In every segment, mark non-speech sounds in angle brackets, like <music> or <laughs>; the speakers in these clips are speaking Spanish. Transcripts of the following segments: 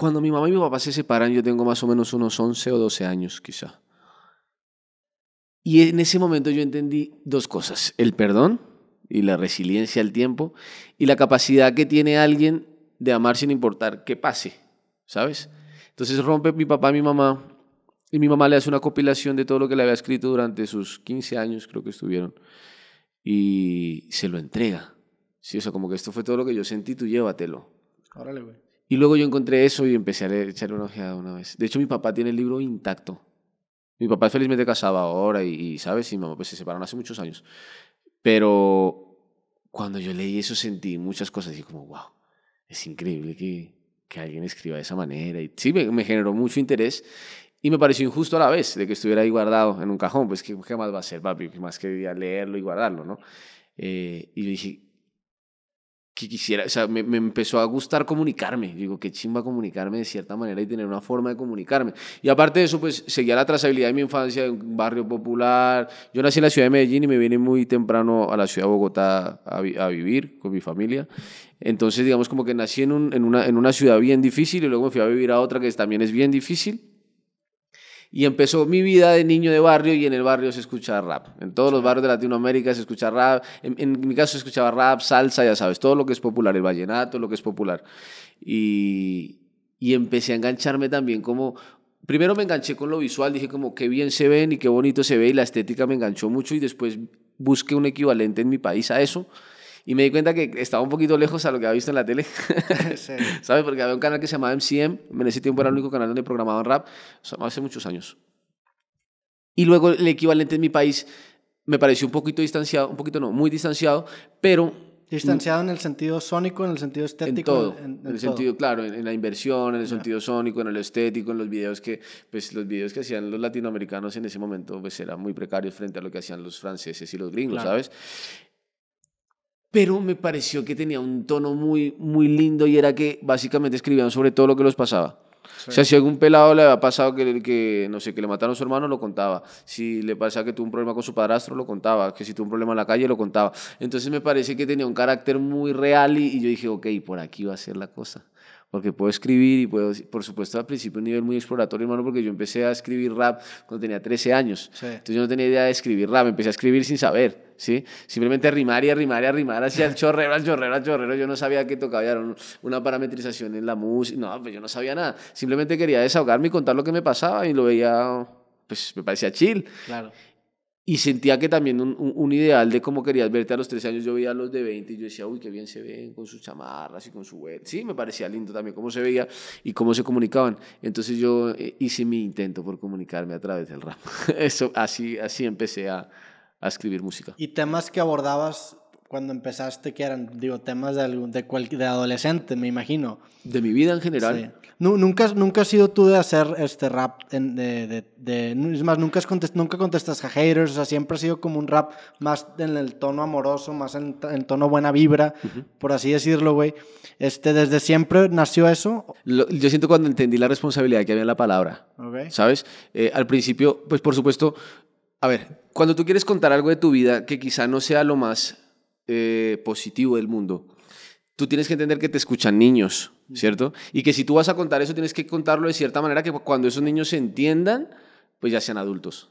Cuando mi mamá y mi papá se separan, yo tengo más o menos unos 11 o 12 años quizá. Y en ese momento yo entendí dos cosas, el perdón y la resiliencia al tiempo y la capacidad que tiene alguien de amar sin importar qué pase, ¿sabes? Entonces rompe mi papá, y mi mamá, y mi mamá le hace una compilación de todo lo que le había escrito durante sus 15 años, creo que estuvieron, y se lo entrega. Sí, o sea, como que esto fue todo lo que yo sentí, tú llévatelo. Órale, güey. Y luego yo encontré eso y empecé a echarle una ojeada una vez. De hecho, mi papá tiene el libro intacto. Mi papá felizmente casaba ahora y, ¿sabes? Y mamá pues se separaron hace muchos años. Pero cuando yo leí eso sentí muchas cosas y como, wow, es increíble que, alguien escriba de esa manera. Y sí, me, generó mucho interés y me pareció injusto a la vez de que estuviera ahí guardado en un cajón. Pues, ¿qué, más va a ser, papi? más que leerlo y guardarlo, no? Eh, y dije, que quisiera, o sea, me, me, empezó a gustar comunicarme. Digo, qué chimba comunicarme de cierta manera y tener una forma de comunicarme. Y aparte de eso, pues seguía la trazabilidad de mi infancia en un barrio popular. Yo nací en la ciudad de Medellín y me vine muy temprano a la ciudad de Bogotá a, vivir con mi familia. Entonces, digamos, como que nací en, un, en, una, en una ciudad bien difícil y luego me fui a vivir a otra que también es bien difícil y empezó mi vida de niño de barrio y en el barrio se escuchaba rap. En todos los barrios de Latinoamérica se escucha rap, en, mi caso se escuchaba rap, salsa, ya sabes, todo lo que es popular, el vallenato, lo que es popular. Y, y empecé a engancharme también como... Primero me enganché con lo visual, dije como qué bien se ven y qué bonito se ve y la estética me enganchó mucho y después busqué un equivalente en mi país a eso y me di cuenta que estaba un poquito lejos a lo que había visto en la tele. <laughs> Sí. <laughs> ¿Sabes? Porque había un canal que se llamaba MCM, en ese tiempo era el único canal donde programaban rap, hace muchos años. Y luego el equivalente en mi país me pareció un poquito distanciado, un poquito no, muy distanciado, pero... Distanciado en el sentido sónico, en el sentido estético. En todo, en, el sentido, claro, en, la inversión, en el sentido sónico, en el estético, en los videos que, pues, los videos que hacían los latinoamericanos en ese momento, pues eran muy precarios frente a lo que hacían los franceses y los gringos, claro. ¿sabes? pero me pareció que tenía un tono muy, muy lindo y era que básicamente escribían sobre todo lo que les pasaba. O sea, si algún pelado le había pasado que, que, no sé, que le mataron a su hermano, lo contaba. Si le pasaba que tuvo un problema con su padrastro, lo contaba. Que si tuvo un problema en la calle, lo contaba. Entonces me parece que tenía un carácter muy real y, y yo dije, ok, por aquí va a ser la cosa porque puedo escribir y puedo, por supuesto, al principio un nivel muy exploratorio, hermano, porque yo empecé a escribir rap cuando tenía 13 años. Entonces yo no tenía idea de escribir rap, empecé a escribir sin saber, ¿sí? Simplemente rimar y rimar y rimar hacia el chorrero, al chorrero, al chorrero. Yo no sabía que tocaba una parametrización en la música, no, pues yo no sabía nada. Simplemente quería desahogarme y contar lo que me pasaba y lo veía, pues me parecía chill. Claro. Y sentía que también un, un, ideal de cómo querías verte a los 13 años, yo veía a los de 20 y yo decía, uy, qué bien se ven con sus chamarras y con su web. Sí, me parecía lindo también cómo se veía y cómo se comunicaban. Entonces yo eh, hice mi intento por comunicarme a través del rap. <laughs> Eso, así, así empecé a, a escribir música. ¿Y temas que abordabas cuando empezaste, que eran, digo, temas de, de, de adolescente, me imagino. De mi vida en general. nunca, nunca has sido tú de hacer este rap, de, de, es más, nunca, contest, nunca contestas a haters, o sea, siempre ha sido como un rap más en el tono amoroso, más en, el tono buena vibra, por así decirlo, güey. Este, ¿Desde siempre nació eso? yo siento cuando entendí la responsabilidad que había en la palabra, ¿sabes? Eh, al principio, pues por supuesto, a ver, cuando tú quieres contar algo de tu vida que quizá no sea lo más eh, positivo del mundo, tú tienes que entender que te escuchan niños, ¿cierto? Y que si tú vas a contar eso, tienes que contarlo de cierta manera que cuando esos niños se entiendan, pues ya sean adultos.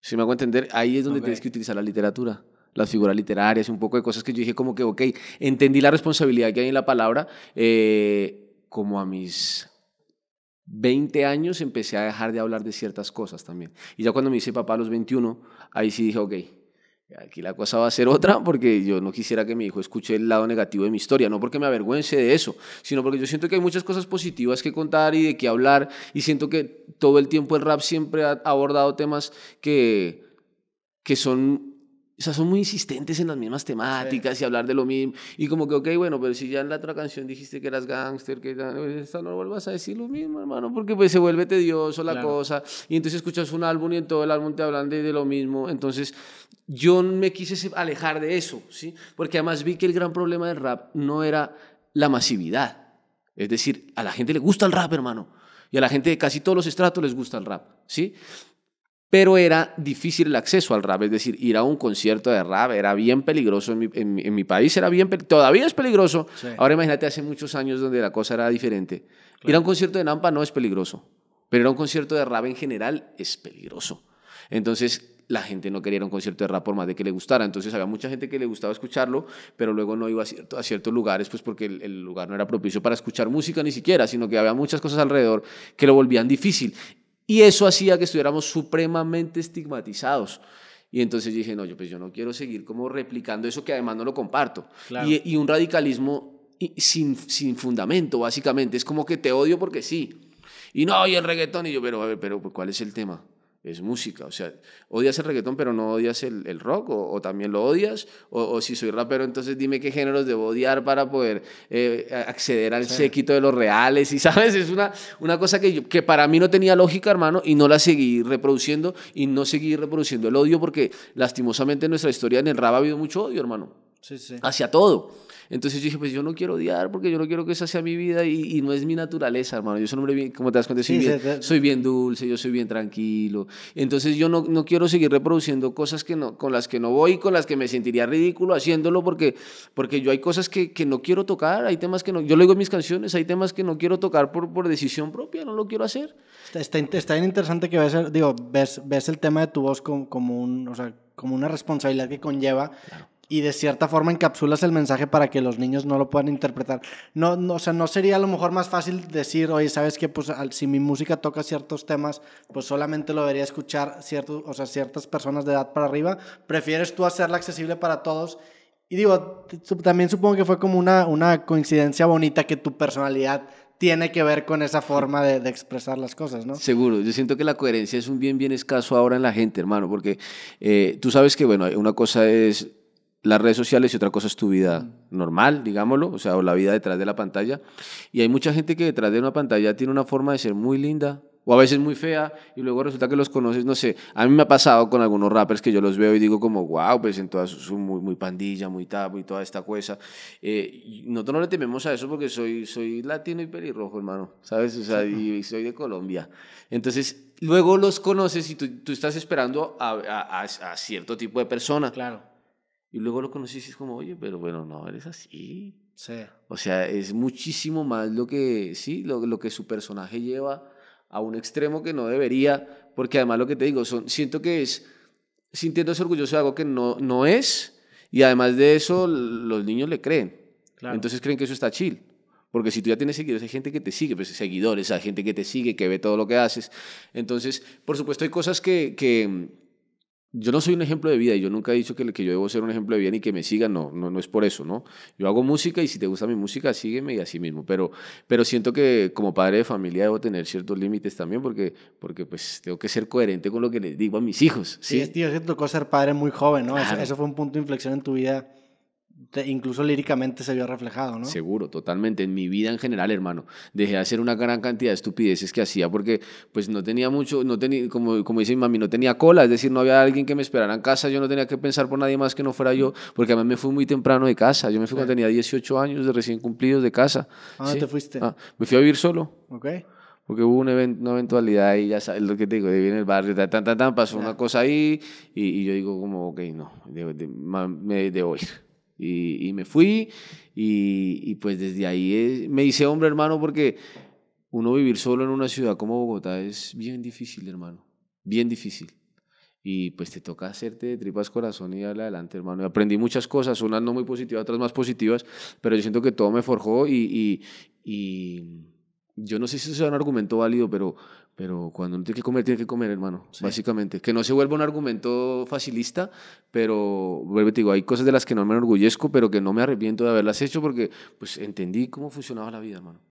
Si me hago entender, ahí es donde tienes que utilizar la literatura las figuras literarias, un poco de cosas que yo dije como que, ok, entendí la responsabilidad que hay en la palabra, eh, como a mis 20 años empecé a dejar de hablar de ciertas cosas también. Y ya cuando me hice papá a los 21, ahí sí dije, ok, Aquí la cosa va a ser otra porque yo no quisiera que mi hijo escuche el lado negativo de mi historia, no porque me avergüence de eso, sino porque yo siento que hay muchas cosas positivas que contar y de qué hablar y siento que todo el tiempo el rap siempre ha abordado temas que, que son o sea, son muy insistentes en las mismas temáticas y hablar de lo mismo. Y como que, ok, bueno, pero si ya en la otra canción dijiste que eras gángster, que eh, esta no vuelvas a decir lo mismo, hermano, porque pues se vuelve tedioso la cosa. Y entonces escuchas un álbum y en todo el álbum te hablan de, lo mismo. Entonces yo me quise alejar de eso, ¿sí? Porque además vi que el gran problema del rap no era la masividad. Es decir, a la gente le gusta el rap, hermano. Y a la gente de casi todos los estratos les gusta el rap, ¿sí? pero era difícil el acceso al rap, es decir, ir a un concierto de rap era bien peligroso en mi, país, era bien todavía es peligroso. Ahora imagínate hace muchos años donde la cosa era diferente. Ir a un concierto de Nampa no es peligroso, pero ir a un concierto de rap en general es peligroso. Entonces, la gente no quería un concierto de rap por más de que le gustara. Entonces había mucha gente que le gustaba escucharlo, pero luego no iba a, ciertos lugares, pues porque el, lugar no era propicio para escuchar música ni siquiera, sino que había muchas cosas alrededor que lo volvían difícil. Y eso hacía que estuviéramos supremamente estigmatizados. Y entonces dije, no, yo pues yo no quiero seguir como replicando eso que además no lo comparto. Y, un radicalismo sin, sin fundamento, básicamente. Es como que te odio porque sí. Y no, y el reggaetón. Y yo, pero a ver, pero pues, ¿cuál es el tema? es música. O sea, odias el reggaetón, pero no odias el, rock, o, también lo odias, o, si soy rapero, entonces dime qué géneros debo odiar para poder eh, acceder al séquito de los reales. Y <laughs> sabes, es una, una cosa que, que para mí no tenía lógica, hermano, y no la seguí reproduciendo, y no seguí reproduciendo el odio, porque lastimosamente en nuestra historia en el rap ha habido mucho odio, hermano. Hacia todo. Entonces yo dije, pues yo no quiero odiar porque yo no quiero que esa sea mi vida y, no es mi naturaleza, hermano. Yo soy un hombre bien, como te das cuenta, soy, bien, soy bien dulce, yo soy bien tranquilo. Entonces yo no, no quiero seguir reproduciendo cosas que no, con las que no voy, con las que me sentiría ridículo haciéndolo porque, porque yo hay cosas que, que no quiero tocar, hay temas que no, yo lo digo en mis canciones, hay temas que no quiero tocar por, por decisión propia, no lo quiero hacer. Está, está, bien interesante que ves, digo, ves, ves el tema de tu voz como, como un, o sea, como una responsabilidad que conlleva y de cierta forma encapsulas el mensaje para que los niños no lo puedan interpretar. No, o sea, no sería a lo mejor más fácil decir, oye, ¿sabes qué? Pues si mi música toca ciertos temas, pues solamente lo debería escuchar cierto o sea, ciertas personas de edad para arriba. ¿Prefieres tú hacerla accesible para todos? Y digo, también supongo que fue como una, una coincidencia bonita que tu personalidad tiene que ver con esa forma de, expresar las cosas, ¿no? Seguro, yo siento que la coherencia es un bien, bien escaso ahora en la gente, hermano, porque eh, tú sabes que, bueno, una cosa es las redes sociales y otra cosa es tu vida normal, digámoslo, o sea, o la vida detrás de la pantalla. Y hay mucha gente que detrás de una pantalla tiene una forma de ser muy linda o a veces muy fea y luego resulta que los conoces, no sé, a mí me ha pasado con algunos rappers que yo los veo y digo como, wow, pues en todas muy, muy pandilla, muy tapo y toda esta cosa. Eh, nosotros no le tememos a eso porque soy, soy latino y pelirrojo, hermano, ¿sabes? O sea, y, soy de Colombia. Entonces, luego los conoces y tú, estás esperando a, cierto tipo de persona. Claro. Y luego lo conocí y es como, oye, pero bueno, no, eres así. Sí. O sea, es muchísimo más lo que, sí, lo, que su personaje lleva a un extremo que no debería, porque además lo que te digo, son, siento que es sintiéndose orgulloso de algo que no, no es, y además de eso los niños le creen. Entonces creen que eso está chill. Porque si tú ya tienes seguidores, hay gente que te sigue, pues seguidores, hay gente que te sigue, que ve todo lo que haces. Entonces, por supuesto, hay cosas que, que yo no soy un ejemplo de vida y yo nunca he dicho que, que yo debo ser un ejemplo de vida ni que me sigan, no, no, no es por eso, ¿no? Yo hago música y si te gusta mi música, sígueme y así mismo, pero, pero siento que como padre de familia debo tener ciertos límites también porque, porque pues tengo que ser coherente con lo que les digo a mis hijos. Sí, sí tío, es que tocó ser padre muy joven, ¿no? Eso, eso, fue un punto de inflexión en tu vida incluso líricamente se había reflejado, ¿no? Seguro, totalmente. En mi vida en general, hermano, dejé de hacer una gran cantidad de estupideces que hacía porque pues no tenía mucho, no tenía, como, como dice mi mami, no tenía cola, es decir, no había alguien que me esperara en casa, yo no tenía que pensar por nadie más que no fuera yo, porque a mí me fui muy temprano de casa, yo me fui cuando tenía 18 años de recién cumplidos de casa. ¿A dónde te fuiste? Ah, me fui a vivir solo. Ok porque hubo una, eventualidad ahí, ya sabes lo que te digo, de en el barrio, tan, tan, tan, pasó una cosa ahí y, yo digo como, ok, no, de, de, me debo ir. Y, me fui y, pues desde ahí eh, me hice hombre, hermano, porque uno vivir solo en una ciudad como Bogotá es bien difícil, hermano, bien difícil. Y pues te toca hacerte de tripas corazón y adelante, hermano. Y aprendí muchas cosas, unas no muy positivas, otras más positivas, pero yo siento que todo me forjó y, y yo no sé si eso sea un argumento válido, pero pero cuando uno tiene que comer, tiene que comer, hermano, básicamente. Que no se vuelva un argumento facilista, pero vuelvo te digo, hay cosas de las que no me enorgullezco, pero que no me arrepiento de haberlas hecho porque pues entendí cómo funcionaba la vida, hermano.